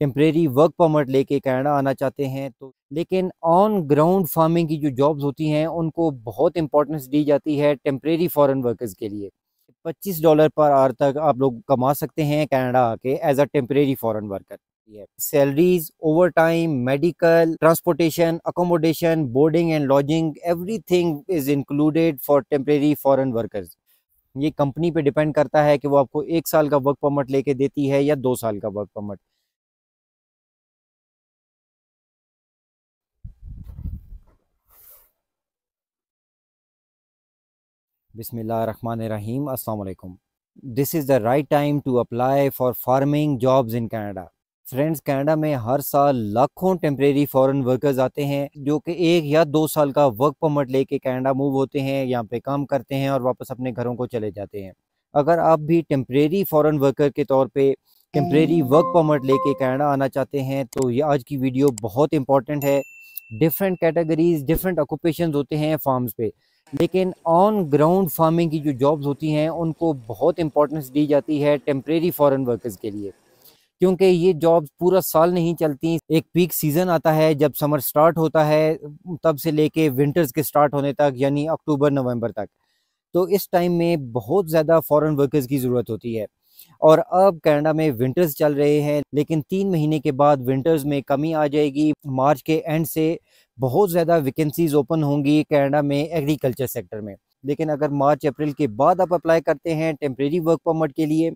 Temporary work permit लेके Canada आना चाहते हैं तो लेकिन ऑन ग्राउंड फार्मिंग की जो जॉब्स होती हैं उनको बहुत इंपॉर्टेंस दी जाती है टेम्प्रेरी फॉरेन वर्कर्स के लिए 25 डॉलर पर आर तक आप लोग कमा सकते हैं कनाडा आके as a temporary foreign worker salaries over time medical transportation accommodation boarding and lodging every is included for temporary foreign workers ये कंपनी पे डिपेंड करता है कि वो आपको एक साल का वर्क परमिट लेके देती है या दो साल का work permit Bismillahirrahmanirrahim. Assalamu alaikum. This is the right time to apply for farming jobs in friends Canada में हर साल लाखों टेम्प्रेरी फॉरेन वर्कर्स आते हैं जो कि एक या दो साल का वर्क परमिट लेके कनाडा मूव होते हैं यहाँ पे काम करते हैं और वापस अपने घरों को चले जाते हैं अगर आप भी टेम्परेरी फॉरेन वर्कर के तौर पे टेम्परेरी वर्क परमिट लेके कनाडा आना चाहते हैं तो ये आज की वीडियो बहुत इंपॉर्टेंट है डिफरेंट कैटेगरीज डिफरेंट ऑक्यूपेशन होते हैं फॉर्म्स पे लेकिन ऑन ग्राउंड फार्मिंग की जो जॉब्स होती हैं उनको बहुत इंपॉर्टेंस दी जाती है टेम्प्रेरी फॉरेन वर्कर्स के लिए क्योंकि ये जॉब्स पूरा साल नहीं चलती एक पीक सीज़न आता है जब समर स्टार्ट होता है तब से लेके विंटर्स के स्टार्ट होने तक यानी अक्टूबर नवंबर तक तो इस टाइम में बहुत ज़्यादा फॉरेन वर्कर्स की ज़रूरत होती है और अब कनाडा में विंटर्स चल रहे हैं लेकिन तीन महीने के बाद विंटर्स में कमी आ जाएगी मार्च के एंड से बहुत ज़्यादा वैकेंसीज ओपन होंगी कनाडा में एग्रीकल्चर सेक्टर में लेकिन अगर मार्च अप्रैल के बाद आप अप्लाई करते हैं टेम्प्रेरी वर्क परमिट के लिए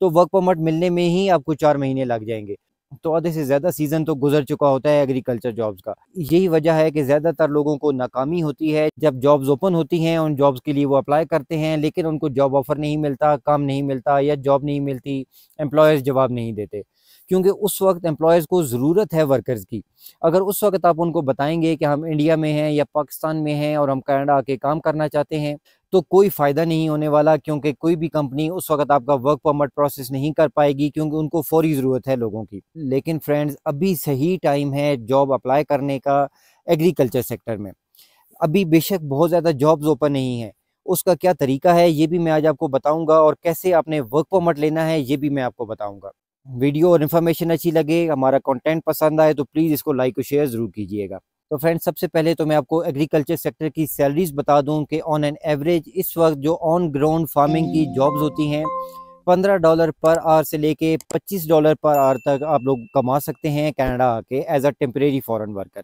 तो वर्क परमिट मिलने में ही आपको चार महीने लग जाएंगे तो आधे से ज़्यादा सीज़न तो गुजर चुका होता है एग्रीकल्चर जॉब्स का यही वजह है कि ज़्यादातर लोगों को नाकामी होती है जब जॉब्स ओपन होती हैं उन जॉब्स के लिए वो अप्लाई करते हैं लेकिन उनको जॉब ऑफ़र नहीं मिलता काम नहीं मिलता या जॉब नहीं मिलती एम्प्लॉयर्स जवाब नहीं देते क्योंकि उस वक्त एम्प्लॉयज़ को ज़रूरत है वर्कर्स की अगर उस वक्त आप उनको बताएंगे कि हम इंडिया में हैं या पाकिस्तान में हैं और हम कनाडा आके काम करना चाहते हैं तो कोई फ़ायदा नहीं होने वाला क्योंकि कोई भी कंपनी उस वक्त आपका वर्क परमिट प्रोसेस नहीं कर पाएगी क्योंकि उनको फौरी ज़रूरत है लोगों की लेकिन फ्रेंड्स अभी सही टाइम है जॉब अप्लाई करने का एग्रीकल्चर सेक्टर में अभी बेशक बहुत ज़्यादा जॉब्स ओपन नहीं है उसका क्या तरीका है ये भी मैं आज आपको बताऊंगा और कैसे आपने वर्क परमिट लेना है ये भी मैं आपको बताऊंगा वीडियो और इन्फॉर्मेशन अच्छी लगे हमारा कंटेंट पसंद आए तो प्लीज़ इसको लाइक और शेयर ज़रूर कीजिएगा तो फ्रेंड्स सबसे पहले तो मैं आपको एग्रीकल्चर सेक्टर की सैलरीज बता दूं कि ऑन एन एवरेज इस वक्त जो ऑन ग्राउंड फार्मिंग की जॉब्स होती हैं पंद्रह डॉलर पर आर से लेके पच्चीस डॉलर पर आर तक आप लोग कमा सकते हैं कनाडा आके as a temporary foreign worker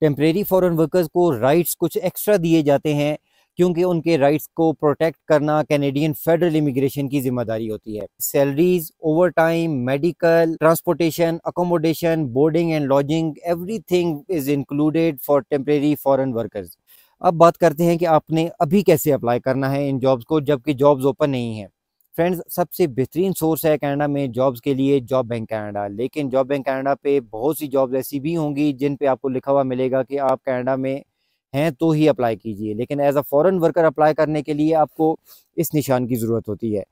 temporary foreign workers को राइट्स कुछ एक्स्ट्रा दिए जाते हैं क्योंकि उनके राइट्स को प्रोटेक्ट करना कैनेडियन फेडरल इमिग्रेशन की जिम्मेदारी होती है salaries over time medical transportation accommodation boarding and lodging everything is included for temporary foreign workers अब बात करते हैं कि आपने अभी कैसे अप्लाई करना है इन जॉब्स को जबकि जॉब्स ओपन नहीं है फ्रेंड्स सबसे बेहतरीन सोर्स है कनाडा में जॉब्स के लिए जॉब बैंक कनाडा लेकिन जॉब बैंक कनाडा पे बहुत सी जॉब्स ऐसी भी होंगी जिन पे आपको लिखा हुआ मिलेगा कि आप कनाडा में हैं तो ही अप्लाई कीजिए लेकिन as a foreign worker apply करने के लिए आपको इस निशान की ज़रूरत होती है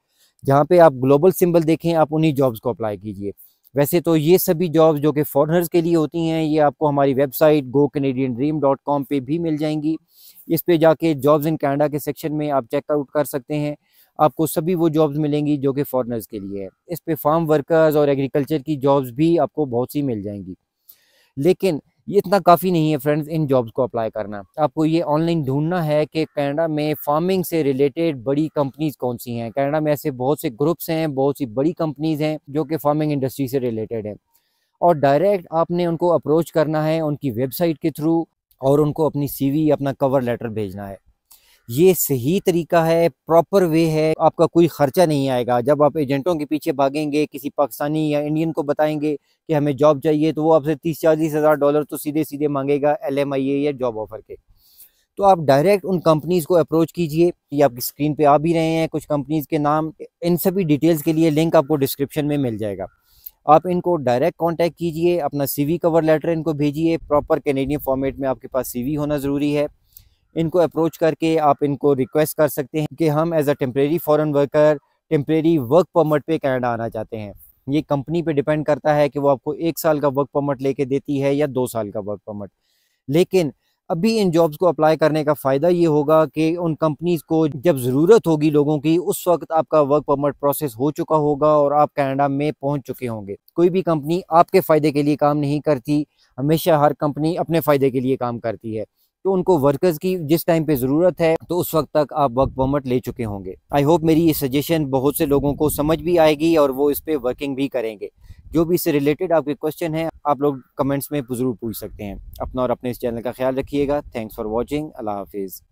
जहाँ पे आप ग्लोबल सिंबल देखें आप उन्हीं जॉब्स को अप्लाई कीजिए वैसे तो ये सभी जॉब्स जो कि फॉरनर्स के लिए होती हैं ये आपको हमारी website go Canadian dream dot com पर भी मिल जाएंगी इस पर जाके जॉब्स इन कैनेडा के सेक्शन में आप चेकआउट कर सकते हैं आपको सभी वो जॉब्स मिलेंगी जो कि फॉरनर्स के लिए है इस पर फार्म वर्कर्स और एग्रीकल्चर की जॉब्स भी आपको बहुत सी मिल जाएंगी लेकिन ये इतना काफ़ी नहीं है फ्रेंड्स इन जॉब्स को अप्लाई करना आपको ये ऑनलाइन ढूंढना है कि कनाडा में फार्मिंग से रिलेटेड बड़ी कंपनीज कौन सी हैं कनाडा में ऐसे बहुत से ग्रुप्स हैं बहुत सी बड़ी कंपनीज हैं जो कि फार्मिंग इंडस्ट्री से रिलेटेड हैं और डायरेक्ट आपने उनको अप्रोच करना है उनकी वेबसाइट के थ्रू और उनको अपनी सी अपना कवर लेटर भेजना है ये सही तरीका है प्रॉपर वे है आपका कोई ख़र्चा नहीं आएगा जब आप एजेंटों के पीछे भागेंगे किसी पाकिस्तानी या इंडियन को बताएंगे कि हमें जॉब चाहिए तो वो आपसे तीस चालीस हज़ार डॉलर तो सीधे सीधे मांगेगा एल एम आई ए या जॉब ऑफर के तो आप डायरेक्ट उन कंपनीज़ को अप्रोच कीजिए ये आपकी स्क्रीन पर आ भी रहे हैं कुछ कंपनीज़ के नाम इन सभी डिटेल्स के लिए लिंक आपको डिस्क्रिप्शन में मिल जाएगा आप इनको डायरेक्ट कॉन्टैक्ट कीजिए अपना वी कवर लेटर इनको भेजिए प्रॉपर कैनेडियन फॉर्मेट में आपके पास वी होना ज़रूरी है इनको अप्रोच करके आप इनको रिक्वेस्ट कर सकते हैं कि हम as a temporary foreign worker temporary work permit पे कनाडा आना चाहते हैं ये कंपनी पे डिपेंड करता है कि वो आपको एक साल का वर्क परमिट लेके देती है या दो साल का वर्क परमिट लेकिन अभी इन जॉब्स को अप्लाई करने का फ़ायदा ये होगा कि उन कंपनीज़ को जब ज़रूरत होगी लोगों की उस वक्त आपका वर्क परमिट प्रोसेस हो चुका होगा और आप कनाडा में पहुंच चुके होंगे कोई भी कंपनी आपके फ़ायदे के लिए काम नहीं करती हमेशा हर कंपनी अपने फ़ायदे के लिए काम करती है तो उनको वर्कर्स की जिस टाइम पे ज़रूरत है तो उस वक्त तक आप वर्क परमिट ले चुके होंगे आई होप मेरी ये सजेशन बहुत से लोगों को समझ भी आएगी और वो इस पर वर्किंग भी करेंगे जो भी इससे रिलेटेड आपके क्वेश्चन हैं आप लोग कमेंट्स में ज़रूर पूछ सकते हैं अपना और अपने इस चैनल का ख्याल रखिएगा थैंक्स फॉर वॉचिंग अल्लाह हाफिज़